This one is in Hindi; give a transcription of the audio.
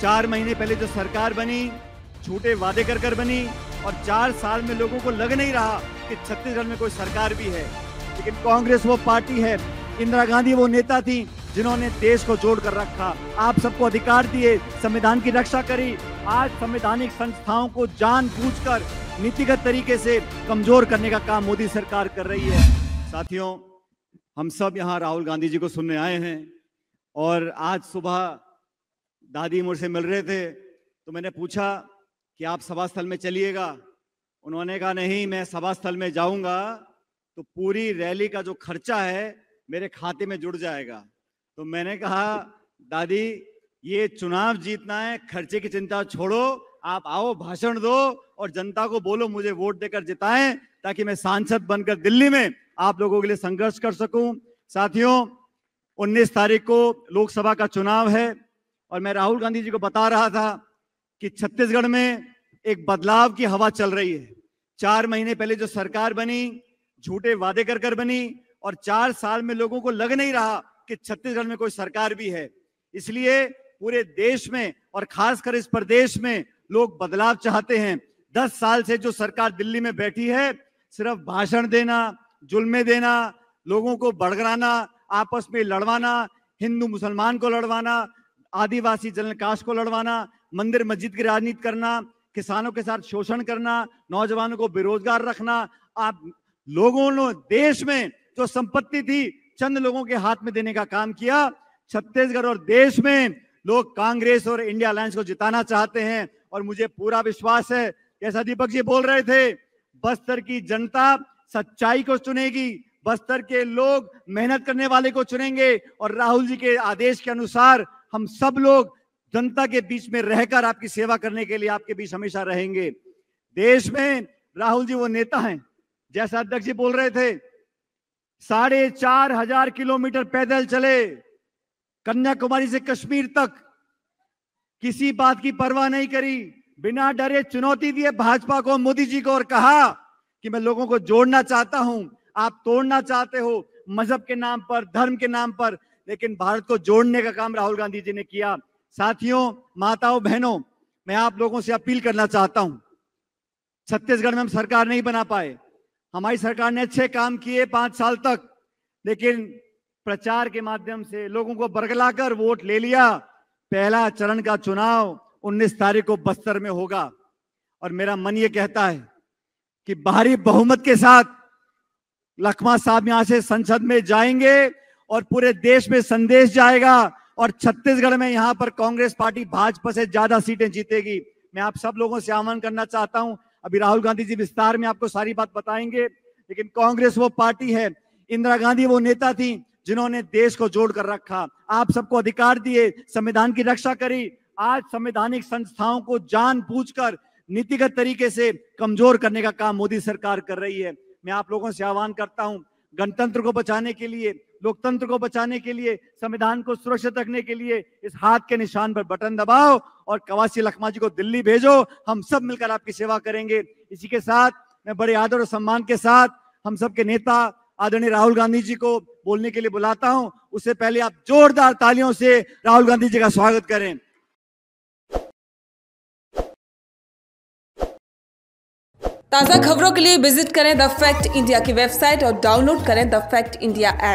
चार महीने पहले जो सरकार बनी छोटे वादे कर कर बनी और चार साल में लोगों को लग नहीं रहा कि छत्तीसगढ़ में कोई सरकार भी है लेकिन कांग्रेस वो पार्टी है इंदिरा गांधी वो नेता थी जिन्होंने देश को जोड़ कर रखा आप सबको अधिकार दिए संविधान की रक्षा करी आज संवैधानिक संस्थाओं को जानबूझकर नीतिगत तरीके से कमजोर करने का काम मोदी सरकार कर रही है साथियों हम सब यहाँ राहुल गांधी जी को सुनने आए हैं और आज सुबह दादी मुझसे मिल रहे थे तो मैंने पूछा कि आप सभा स्थल में चलिएगा उन्होंने कहा नहीं मैं सभा स्थल में जाऊंगा तो पूरी रैली का जो खर्चा है मेरे खाते में जुड़ जाएगा तो मैंने कहा दादी ये चुनाव जीतना है खर्चे की चिंता छोड़ो आप आओ भाषण दो और जनता को बोलो मुझे वोट देकर जिताएं ताकि मैं सांसद बनकर दिल्ली में आप लोगों के लिए संघर्ष कर सकूं साथियों 19 तारीख को लोकसभा का चुनाव है और मैं राहुल गांधी जी को बता रहा था कि छत्तीसगढ़ में एक बदलाव की हवा चल रही है चार महीने पहले जो सरकार बनी झूठे वादे कर कर बनी और चार साल में लोगों को लग नहीं रहा कि छत्तीसगढ़ में कोई सरकार भी है इसलिए पूरे देश में और खासकर इस प्रदेश में लोग बदलाव चाहते हैं दस साल से जो सरकार दिल्ली में बैठी है सिर्फ भाषण देना जुल्मे देना लोगों को बड़गड़ाना आपस में लड़वाना हिंदू मुसलमान को लड़वाना आदिवासी जल निकास को लड़वाना मंदिर मस्जिद की राजनीति करना किसानों के साथ शोषण करना नौजवानों को बेरोजगार रखना आप लोगों ने देश में जो संपत्ति थी चंद लोगों के हाथ में देने का काम किया छत्तीसगढ़ और देश में लोग कांग्रेस और इंडिया अलायंस को जिताना चाहते हैं और मुझे पूरा विश्वास है जैसा दीपक जी बोल रहे थे बस्तर की जनता सच्चाई को चुनेगी बस्तर के लोग मेहनत करने वाले को चुनेंगे और राहुल जी के आदेश के अनुसार हम सब लोग जनता के बीच में रहकर आपकी सेवा करने के लिए आपके बीच हमेशा रहेंगे देश में राहुल जी वो नेता हैं जैसा अध्यक्ष जी बोल रहे थे साढ़े चार हजार किलोमीटर पैदल चले कन्याकुमारी से कश्मीर तक किसी बात की परवाह नहीं करी बिना डरे चुनौती दिए भाजपा को मोदी जी को और कहा कि मैं लोगों को जोड़ना चाहता हूं आप तोड़ना चाहते हो मजहब के नाम पर धर्म के नाम पर लेकिन भारत को जोड़ने का काम राहुल गांधी जी ने किया साथियों माताओं बहनों मैं आप लोगों से अपील करना चाहता हूं छत्तीसगढ़ में हम सरकार नहीं बना पाए हमारी सरकार ने अच्छे काम किए पांच साल तक लेकिन प्रचार के माध्यम से लोगों को बरगलाकर वोट ले लिया पहला चरण का चुनाव 19 तारीख को बस्तर में होगा और मेरा मन ये कहता है कि भारी बहुमत के साथ लखमा साहब यहां से संसद में जाएंगे और पूरे देश में संदेश जाएगा और छत्तीसगढ़ में यहाँ पर कांग्रेस पार्टी भाजपा से ज्यादा सीटें जीतेगी मैं आप सब लोगों से आह्वान करना चाहता हूँ अभी राहुल गांधी जी विस्तार में आपको सारी बात बताएंगे लेकिन कांग्रेस वो पार्टी है इंदिरा गांधी वो नेता थी जिन्होंने देश को जोड़ कर रखा आप सबको अधिकार दिए संविधान की रक्षा करी आज संवैधानिक संस्थाओं को जानबूझकर नीतिगत तरीके से कमजोर करने का काम मोदी सरकार कर रही है मैं आप लोगों से आह्वान करता हूं गणतंत्र को बचाने के लिए लोकतंत्र को बचाने के लिए संविधान को सुरक्षित रखने के लिए इस हाथ के निशान पर बटन दबाओ और कवासी लखमा जी को दिल्ली भेजो हम सब मिलकर आपकी सेवा करेंगे इसी के साथ मैं बड़े आदर और सम्मान के साथ हम सबके नेता आदरणीय राहुल गांधी जी को बोलने के लिए बुलाता हूं उससे पहले आप जोरदार तालियों से राहुल गांधी जी का स्वागत करें ताज़ा खबरों के लिए विजिट करें द फैक्ट इंडिया की वेबसाइट और डाउनलोड करें द फैक्ट इंडिया ऐप